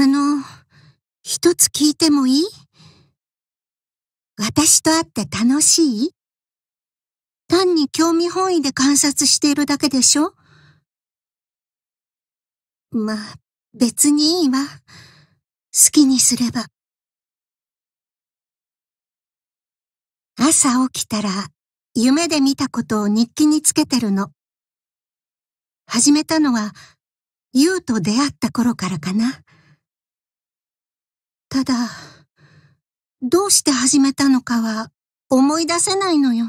あの、一つ聞いてもいい私と会って楽しい単に興味本位で観察しているだけでしょま別にいいわ。好きにすれば。朝起きたら、夢で見たことを日記につけてるの。始めたのは、ゆうと出会った頃からかな。ただ、どうして始めたのかは思い出せないのよ。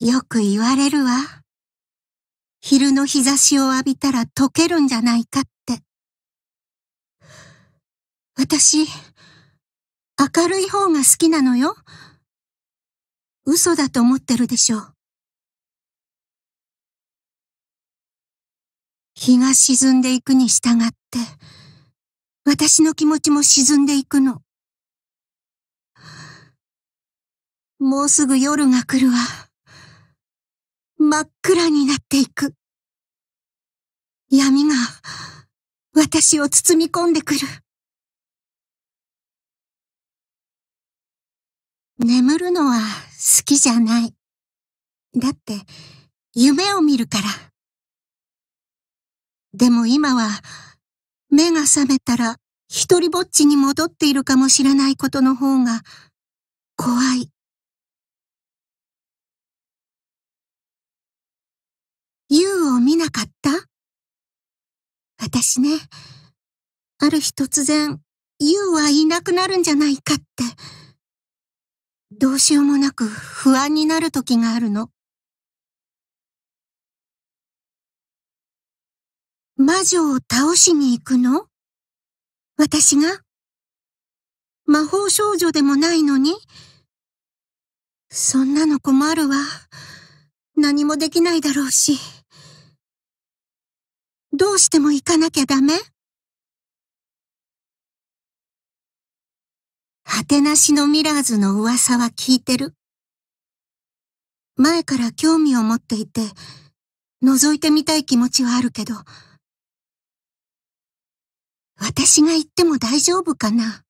よく言われるわ。昼の日差しを浴びたら溶けるんじゃないかって。私、明るい方が好きなのよ。嘘だと思ってるでしょ日が沈んでいくに従って、私の気持ちも沈んでいくの。もうすぐ夜が来るわ。真っ暗になっていく。闇が私を包み込んでくる。眠るのは好きじゃない。だって夢を見るから。でも今は、目が覚めたら一人ぼっちに戻っているかもしれないことの方が怖い。ユウを見なかった私ね、ある日突然、ユウはいなくなるんじゃないかって、どうしようもなく不安になる時があるの。魔女を倒しに行くの私が魔法少女でもないのにそんなの困るわ。何もできないだろうし。どうしても行かなきゃダメ果てなしのミラーズの噂は聞いてる。前から興味を持っていて、覗いてみたい気持ちはあるけど、私が行っても大丈夫かな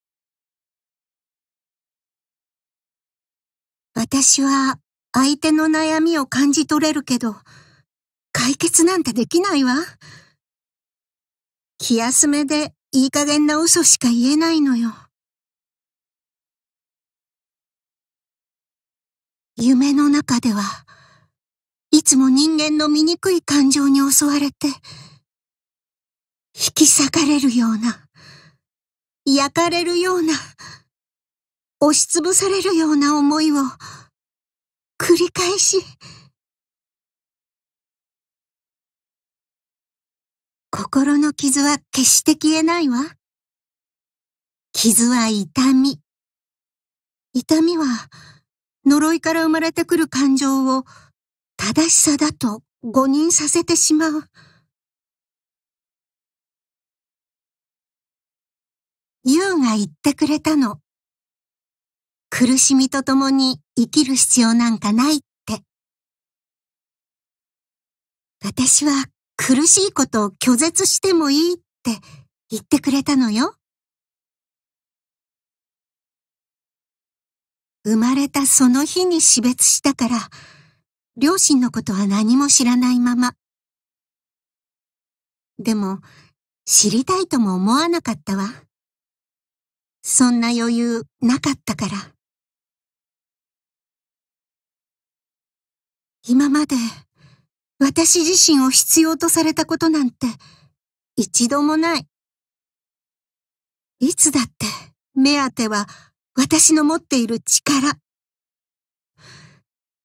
私は相手の悩みを感じ取れるけど、解決なんてできないわ。気休めでいい加減な嘘しか言えないのよ。夢の中では、いつも人間の醜い感情に襲われて、引き裂かれるような、焼かれるような、押しつぶされるような思いを、繰り返し、心の傷は決して消えないわ。傷は痛み。痛みは、呪いから生まれてくる感情を、正しさだと誤認させてしまう。ユウが言ってくれたの。苦しみと共に生きる必要なんかないって。私は苦しいことを拒絶してもいいって言ってくれたのよ。生まれたその日に死別したから、両親のことは何も知らないまま。でも、知りたいとも思わなかったわ。そんな余裕なかったから。今まで私自身を必要とされたことなんて一度もない。いつだって目当ては私の持っている力。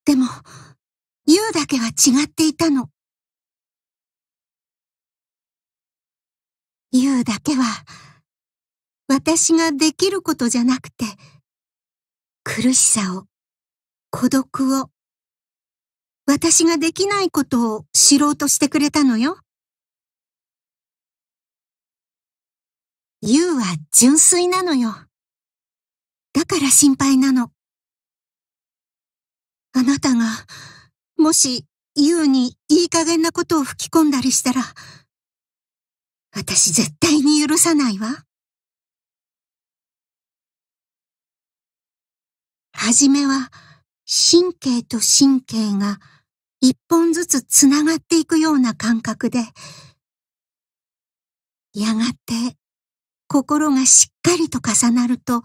でも、言うだけは違っていたの。言うだけは私ができることじゃなくて、苦しさを、孤独を、私ができないことを知ろうとしてくれたのよ。優は純粋なのよ。だから心配なの。あなたが、もし、優にいい加減なことを吹き込んだりしたら、私絶対に許さないわ。はじめは神経と神経が一本ずつつながっていくような感覚で、やがて心がしっかりと重なると、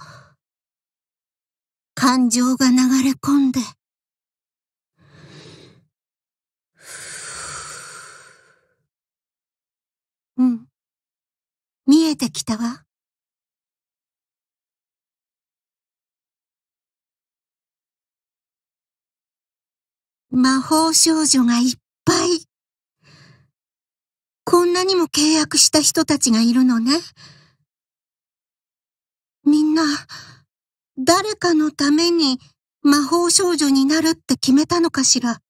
感情が流れ込んで、うん、見えてきたわ。魔法少女がいっぱい。こんなにも契約した人たちがいるのね。みんな、誰かのために魔法少女になるって決めたのかしら。